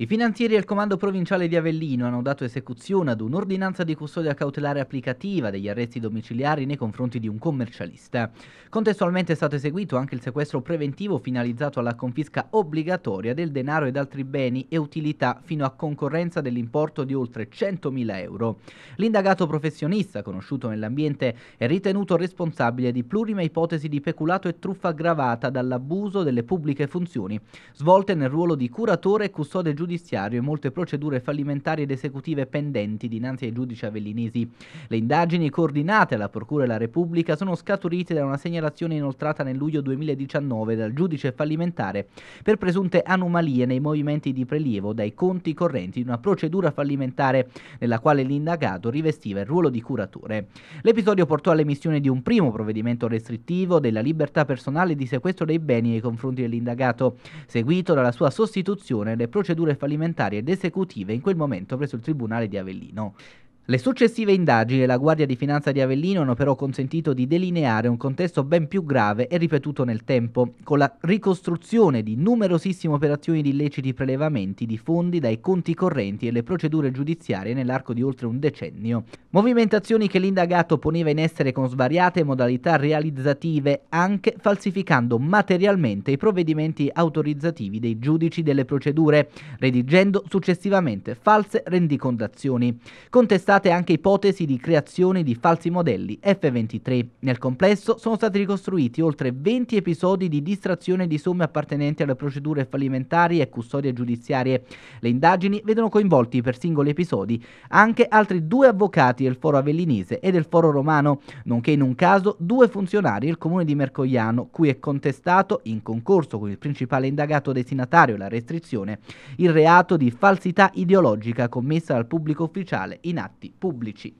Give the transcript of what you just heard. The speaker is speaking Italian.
I finanzieri del Comando Provinciale di Avellino hanno dato esecuzione ad un'ordinanza di custodia cautelare applicativa degli arresti domiciliari nei confronti di un commercialista. Contestualmente è stato eseguito anche il sequestro preventivo finalizzato alla confisca obbligatoria del denaro ed altri beni e utilità fino a concorrenza dell'importo di oltre 100.000 euro. L'indagato professionista, conosciuto nell'ambiente, è ritenuto responsabile di plurime ipotesi di peculato e truffa aggravata dall'abuso delle pubbliche funzioni, svolte nel ruolo di curatore e custode giudiziario giudiziario e molte procedure fallimentari ed esecutive pendenti dinanzi ai giudici avellinesi. Le indagini coordinate alla Procura della Repubblica sono scaturite da una segnalazione inoltrata nel luglio 2019 dal giudice fallimentare per presunte anomalie nei movimenti di prelievo dai conti correnti di una procedura fallimentare nella quale l'indagato rivestiva il ruolo di curatore. L'episodio portò all'emissione di un primo provvedimento restrittivo della libertà personale di sequestro dei beni nei confronti dell'indagato, seguito dalla sua sostituzione alle procedure fallimentari ed esecutive in quel momento presso il Tribunale di Avellino. Le successive indagini e la Guardia di Finanza di Avellino hanno però consentito di delineare un contesto ben più grave e ripetuto nel tempo, con la ricostruzione di numerosissime operazioni di illeciti prelevamenti di fondi dai conti correnti e le procedure giudiziarie nell'arco di oltre un decennio. Movimentazioni che l'indagato poneva in essere con svariate modalità realizzative, anche falsificando materialmente i provvedimenti autorizzativi dei giudici delle procedure, redigendo successivamente false rendicondazioni. Contestate state anche ipotesi di creazione di falsi modelli F-23. Nel complesso sono stati ricostruiti oltre 20 episodi di distrazione di somme appartenenti alle procedure fallimentari e custodia giudiziarie. Le indagini vedono coinvolti per singoli episodi anche altri due avvocati del foro avellinese e del foro romano, nonché in un caso due funzionari del comune di Mercogliano, cui è contestato, in concorso con il principale indagato destinatario la restrizione, il reato di falsità ideologica commessa dal pubblico ufficiale in atto contratti pubblici.